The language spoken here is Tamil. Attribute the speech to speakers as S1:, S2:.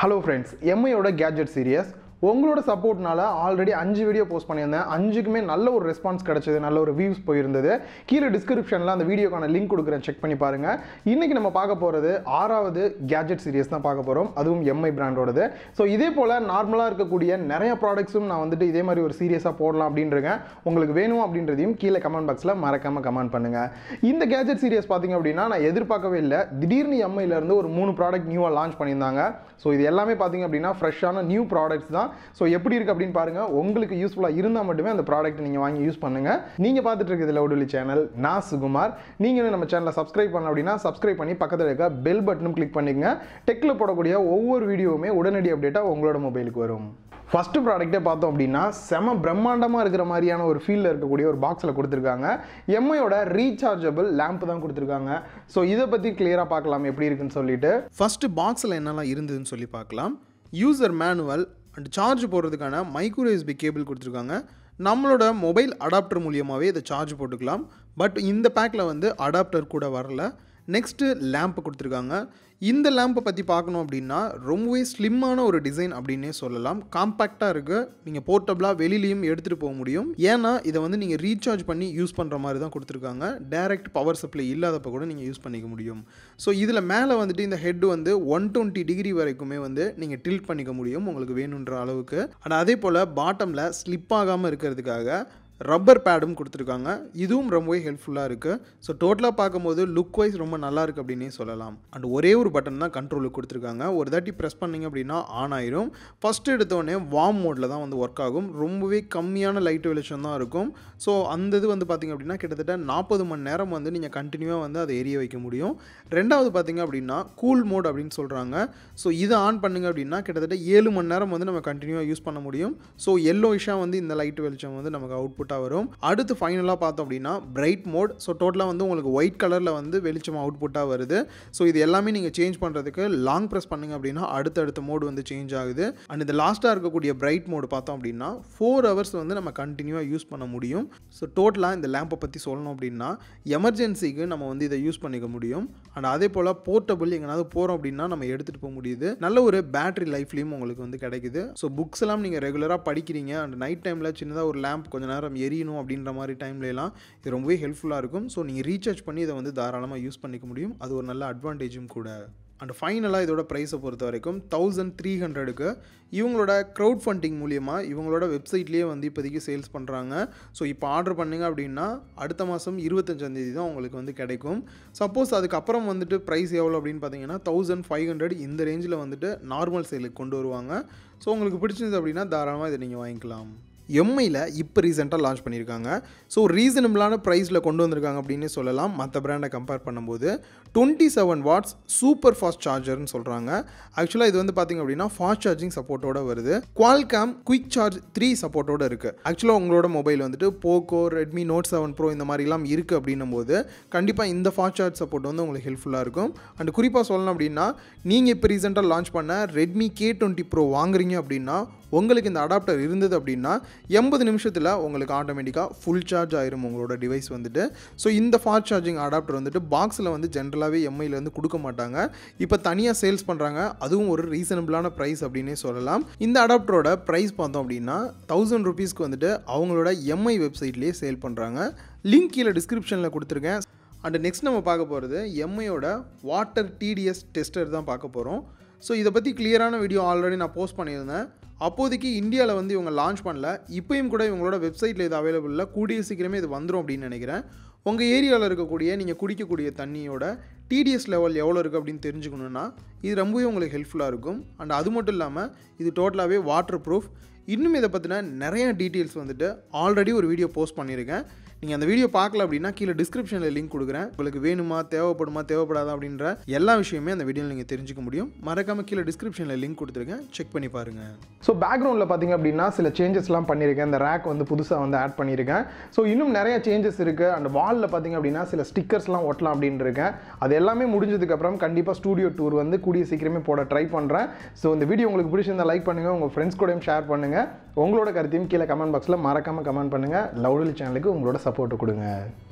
S1: ஹலோ ஃப்ரெண்ட்ஸ் எம்ஐயோட கேஜெட் சீரியஸ் உங்களோட சப்போர்ட்னால ஆல்ரெடி அஞ்சு வீடியோ போஸ்ட் பண்ணியிருந்தேன் அஞ்சுக்குமே நல்ல ஒரு ரெஸ்பான்ஸ் கிடச்சிது நல்ல ஒரு வியூஸ் போயிருந்தது கீழே டிஸ்கிரிப்ஷனில் அந்த வீடியோக்கான லிங்க் கொடுக்குறேன் செக் பண்ணி பாருங்கள் இன்றைக்கி நம்ம பார்க்க போகிறது ஆறாவது கேஜெட் சீரியஸ் தான் பார்க்க போகிறோம் அதுவும் எம்ஐ பிராண்டோடது ஸோ இதே போல் நார்மலாக இருக்கக்கூடிய நிறைய ப்ராடக்ட்ஸும் நான் வந்துட்டு இதே மாதிரி ஒரு சீரியஸாக போடலாம் அப்படின்றிருக்கேன் உங்களுக்கு வேணும் அப்படின்றதையும் கீழே கமெண்ட் பாக்ஸில் மறக்காமல் கமெண்ட் பண்ணுங்கள் இந்த கேஜெட் சீரியஸ் பார்த்தீங்க அப்படின்னா நான் எதிர்பார்க்கவே இல்லை திடீர்னு எம்ஐலேருந்து ஒரு மூணு ப்ராடக்ட் நியூவாக லான்ச் பண்ணியிருந்தாங்க ஸோ இது எல்லாமே பார்த்தீங்க அப்படின்னா ஃப்ரெஷ்ஷான நியூ ப்ராடக்ட்ஸ் தான் தான் ஸோ எப்படி இருக்குது அப்படின்னு பாருங்கள் உங்களுக்கு யூஸ்ஃபுல்லாக இருந்தால் மட்டுமே அந்த ப்ராடக்ட் நீங்கள் வாங்கி யூஸ் பண்ணுங்கள் நீங்கள் பார்த்துட்டு இருக்கிறது உடலி சேனல் நான் சுகுமார் நீங்களும் நம்ம சேனலை சப்ஸ்கிரைப் பண்ண அப்படின்னா சப்ஸ்கிரைப் பண்ணி பக்கத்தில் இருக்க பெல் பட்டனும் கிளிக் பண்ணிக்கங்க டெக்கில் போடக்கூடிய ஒவ்வொரு வீடியோவுமே உடனடி அப்டேட்டாக உங்களோட மொபைலுக்கு வரும் ஃபஸ்ட்டு ப்ராடக்ட்டே பார்த்தோம் அப்படின்னா செம பிரம்மாண்டமாக இருக்கிற மாதிரியான ஒரு ஃபீலில் இருக்கக்கூடிய ஒரு பாக்ஸில் கொடுத்துருக்காங்க எம்ஐயோட ரீசார்ஜபிள் லேம்ப் தான் கொடுத்துருக்காங்க ஸோ இதை பற்றி கிளியராக பார்க்கலாம் எப்படி இருக்குன்னு சொல்லிட்டு ஃபஸ்ட்டு பாக்ஸில் என்னெல்லாம் இருந்ததுன்னு சொல்லி பார்க்கலாம் யூசர் மேனுவல் அண்ட் சார்ஜ் போடுறதுக்கான மைக்ரோஎஸ்பி கேபிள் கொடுத்துருக்காங்க நம்மளோட மொபைல் அடாப்டர் மூலியமாகவே இதை சார்ஜ் போட்டுக்கலாம் பட் இந்த பேக்கில் வந்து அடாப்டர் கூட வரல நெக்ஸ்ட்டு லேம்ப் கொடுத்துருக்காங்க இந்த லேம்பை பற்றி பார்க்கணும் அப்படின்னா ரொம்பவே ஸ்லிம்மான ஒரு டிசைன் அப்படின்னே சொல்லலாம் காம்பேக்டாக இருக்குது நீங்கள் போர்ட்டபிளாக வெளிலையும் எடுத்துகிட்டு போக முடியும் ஏன்னா இதை வந்து நீங்கள் ரீசார்ஜ் பண்ணி யூஸ் பண்ணுற மாதிரி தான் கொடுத்துருக்காங்க டைரக்ட் பவர் சப்ளை இல்லாதப்போ கூட நீங்கள் யூஸ் பண்ணிக்க முடியும் ஸோ இதில் மேலே வந்துட்டு இந்த ஹெட் வந்து ஒன் டுவெண்ட்டி டிகிரி வரைக்குமே வந்து நீங்கள் டில்ட் பண்ணிக்க முடியும் உங்களுக்கு வேணுன்ற அளவுக்கு ஆனால் அதே போல் பாட்டமில் ஸ்லிப் ஆகாமல் இருக்கிறதுக்காக ரப்பர் பேடும் கொடுத்துருக்காங்க இதுவும் ரொம்பவே ஹெல்ப்ஃபுல்லாக இருக்குது ஸோ டோட்டலாக பார்க்கும்போது லுக் வைஸ் ரொம்ப நல்லா இருக்குது அப்படின்னே சொல்லலாம் அண்ட் ஒரே ஒரு பட்டன் தான் கண்ட்ரோலுக்கு கொடுத்துருக்காங்க ஒரு தாட்டி ப்ரெஸ் பண்ணிங்க அப்படின்னா ஆன் ஆயிரும் ஃபஸ்ட்டு எடுத்தோடனே வார்ம் மோடில் தான் வந்து ஒர்க் ஆகும் ரொம்பவே கம்மியான லைட் வெளிச்சம் தான் இருக்கும் ஸோ அந்த இது வந்து பார்த்திங்க அப்படின்னா கிட்டத்தட்ட நாற்பது மணி நேரம் வந்து நீங்கள் கண்டினியூவாக வந்து அதை எரிய வைக்க முடியும் ரெண்டாவது பார்த்திங்க அப்படின்னா கூல் மோட் அப்படின்னு சொல்கிறாங்க ஸோ இதை ஆன் பண்ணுங்க அப்படின்னா கிட்டத்தட்ட ஏழு மணி நேரம் வந்து நம்ம கண்டினியூவாக யூஸ் பண்ண முடியும் ஸோ எல்லோ விஷயம் வந்து இந்த லைட் வெளிச்சம் வந்து நமக்கு அவுட்புட் அவுட்புட்டாக வரும் அடுத்து ஃபைனலாக பார்த்தோம் அப்படின்னா பிரைட் மோட் ஸோ டோட்டலாக வந்து உங்களுக்கு ஒயிட் கலரில் வந்து வெளிச்சம் அவுட்புட்டாக வருது ஸோ இது எல்லாமே நீங்கள் சேஞ்ச் பண்ணுறதுக்கு லாங் ப்ரெஸ் பண்ணுங்க அப்படின்னா அடுத்தடுத்த மோடு வந்து சேஞ்ச் ஆகுது அண்ட் இந்த லாஸ்ட்டாக இருக்கக்கூடிய பிரைட் மோடு பார்த்தோம் அப்படின்னா ஃபோர் ஹவர்ஸ் வந்து நம்ம கண்டினியூவாக யூஸ் பண்ண முடியும் ஸோ டோட்டலாக இந்த லேம்பை பற்றி சொல்லணும் அப்படின்னா எமர்ஜென்சிக்கு நம்ம வந்து இதை யூஸ் பண்ணிக்க முடியும் அண்ட் அதே போல் போர்ட்டபுள் எங்கேனாவது போகிறோம் அப்படின்னா நம்ம எடுத்துகிட்டு போக முடியுது நல்ல ஒரு பேட்டரி லைஃப்லேயும் உங்களுக்கு வந்து கிடைக்குது ஸோ புக்ஸ் எல்லாம் நீங்கள் ரெகுலராக படிக்கிறீங்க அண்ட் நைட் டைமில் சின்னதாக ஒரு லேம்ப் கொஞ்சம் நேரம் எரியணும் அப்படின்ற மாதிரி டைம்லலாம் இது ரொம்பவே ஹெல்ப்ஃபுல்லாக இருக்கும் ஸோ நீங்கள் ரீசார்ஜ் பண்ணி இதை வந்து தாராளமாக யூஸ் பண்ணிக்க முடியும் அது ஒரு நல்ல அட்வான்டேஜும் கூட அண்ட் ஃபைனலாக இதோட ப்ரைஸை பொறுத்த வரைக்கும் தௌசண்ட் த்ரீ ஹண்ட்ரடுக்கு இவங்களோட க்ரௌட் ஃபண்டிங் மூலியமாக இவங்களோட வெப்சைட்லேயே வந்து இப்போதைக்கு சேல்ஸ் பண்ணுறாங்க ஸோ இப்போ ஆர்டர் பண்ணுங்க அப்படின்னா அடுத்த மாதம் இருபத்தஞ்சாந்தேதி தான் உங்களுக்கு வந்து கிடைக்கும் சப்போஸ் அதுக்கப்புறம் வந்துட்டு ப்ரைஸ் எவ்வளோ அப்படின்னு பார்த்தீங்கன்னா தௌசண்ட் ஃபைவ் ஹண்ட்ரட் இந்த ரேஞ்சில் வந்துட்டு நார்மல் சேலுக்கு கொண்டு வருவாங்க ஸோ உங்களுக்கு பிடிச்சிருந்தது அப்படின்னா தாராளமாக இதை நீங்கள் வாங்கிக்கலாம் எம்ஐயில் இப்போ ரீசெண்டாக லான்ச் பண்ணியிருக்காங்க ஸோ ரீசனபிளான ப்ரைஸில் கொண்டு வந்திருக்காங்க அப்படின்னு சொல்லலாம் மற்ற ப்ராண்டை கம்பேர் பண்ணும்போது twenty seven watts super fast சார்ஜர்னு சொல்கிறாங்க ஆக்சுவலாக இது வந்து பார்த்திங்க அப்படின்னா ஃபாஸ்ட் சார்ஜிங் சப்போர்ட்டோட வருது குவால்காம் குயிக் சார்ஜ் த்ரீ சப்போர்ட்டோட இருக்குது ஆக்சுவலாக உங்களோட மொபைல் வந்துட்டு Poco Redmi Note seven Pro இந்த மாதிரிலாம் இருக்குது அப்படின்னும் போது கண்டிப்பாக இந்த ஃபாஸ்ட் சார்ஜ் சப்போர்ட் வந்து உங்களுக்கு ஹெல்ப்ஃபுல்லாக இருக்கும் அண்ட் குறிப்பாக சொல்லணும் அப்படின்னா நீங்கள் இப்போ ரீசெண்டாக லான்ச் பண்ண ரெட்மி கே டுவெண்ட்டி ப்ரோ வாங்குறீங்க அப்படின்னா உங்களுக்கு இந்த அடாப்டர் இருந்தது அப்படின்னா எண்பது நிமிஷத்தில் உங்களுக்கு ஆட்டோமேட்டிக்காக ஃபுல் சார்ஜ் ஆயிரும் உங்களோட டிவைஸ் வந்துட்டு ஸோ இந்த ஃபாஸ்ட் சார்ஜிங் அடாப்டர் வந்துட்டு பாக்ஸில் வந்து ஜென்ரலாகவே எம்ஐயில் வந்து கொடுக்க மாட்டாங்க இப்போ தனியாக சேல்ஸ் பண்ணுறாங்க அதுவும் ஒரு ரீசனபிளான ப்ரைஸ் அப்படின்னே சொல்லலாம் இந்த அடாப்டரோட ப்ரைஸ் பார்த்தோம் அப்படின்னா தௌசண்ட் ருபீஸ்க்கு வந்துட்டு அவங்களோட எம்ஐ வெப்சைட்லேயே சேல் பண்ணுறாங்க லிங்க் கீழே டிஸ்கிரிப்ஷனில் கொடுத்துருக்கேன் அண்ட் நெக்ஸ்ட் நம்ம பார்க்க போகிறது எம்ஐயோட வாட்டர் டிடிஎஸ் டெஸ்டர் தான் பார்க்க போகிறோம் ஸோ இதை பற்றி கிளியரான வீடியோ ஆல்ரெடி நான் போஸ்ட் பண்ணியிருந்தேன் அப்போதைக்கு இந்தியாவில் வந்து இவங்க லான்ச் பண்ணல இப்போயும் கூட இவங்களோட வெப்சைட்டில் இது அவைலபிள் இல்லை கூடிய சீக்கிரமே இது வந்துடும் அப்படின்னு நினைக்கிறேன் உங்கள் ஏரியாவில் இருக்கக்கூடிய நீங்கள் குடிக்கக்கூடிய தண்ணியோட டிடிஎஸ் லெவல் எவ்வளோ இருக்குது அப்படின்னு தெரிஞ்சுக்கணுன்னா இது ரொம்பவே உங்களுக்கு ஹெல்ப்ஃபுல்லாக இருக்கும் அண்ட் அது மட்டும் இல்லாமல் இது டோட்டலாகவே வாட்டர் ப்ரூஃப் இன்னும் இதை பற்றின நிறைய டீட்டெயில்ஸ் வந்துட்டு ஆல்ரெடி ஒரு வீடியோ போஸ்ட் பண்ணியிருக்கேன் நீங்கள் அந்த வீடியோ பார்க்கல அப்படின்னா கீழே டிஸ்கிரிப்ஷனில் லிங்க் கொடுக்குறேன் உங்களுக்கு வேணுமா தேவைப்படுமா தேவைப்படாதா அப்படின்ற எல்லா விஷயமே அந்த வீடியோவில் நீங்கள் தெரிஞ்சுக்க முடியும் மறக்காமல் கீழே டிஸ்கிரிப்ஷனில் லிங்க் கொடுத்துருக்கேன் செக் பண்ணி பாருங்கள் ஸோ பேக்ரவுண்டில் பார்த்தீங்க அப்படின்னா சில சேஞ்சஸ்லாம் பண்ணியிருக்கேன் அந்த ரேக் வந்து புதுசாக வந்து ஆட் பண்ணியிருக்கேன் ஸோ இன்னும் நிறைய சேஞ்சஸ் இருக்குது அந்த வாலில் பார்த்தீங்க அப்படின்னா சில ஸ்டிக்கர்ஸ்லாம் ஒட்டலாம் அப்படின்னு இருக்கேன் அது எல்லாமே முடிஞ்சதுக்கப்புறம் கண்டிப்பாக ஸ்டூடியோ டூர் வந்து கூடிய சீக்கிரமே போட ட்ரை பண்ணுறேன் ஸோ இந்த வீடியோ உங்களுக்கு பிடிச்சிருந்தால் லைக் பண்ணுங்கள் உங்கள் ஃப்ரெண்ட்ஸ் கூடயும் ஷேர் பண்ணுங்கள் உங்களோட கருத்தையும் கீழே கமெண்ட் பாக்ஸில் மறக்காமல் கமெண்ட் பண்ணுங்கள் லவ்லி சேனலுக்கு உங்களோட சப்போர்ட் கொடுங்க